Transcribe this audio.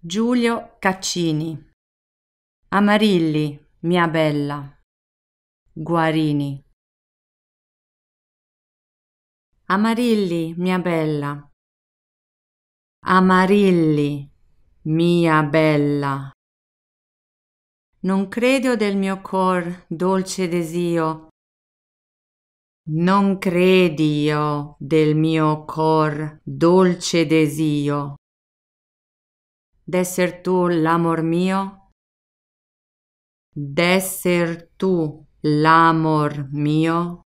Giulio Caccini. Amarilli, mia bella. Guarini. Amarilli, mia bella. Amarilli, mia bella. Non credo del mio cor dolce desio. Non credi io del mio cor dolce desio. de ser tú el amor mío, de ser tú el amor mío.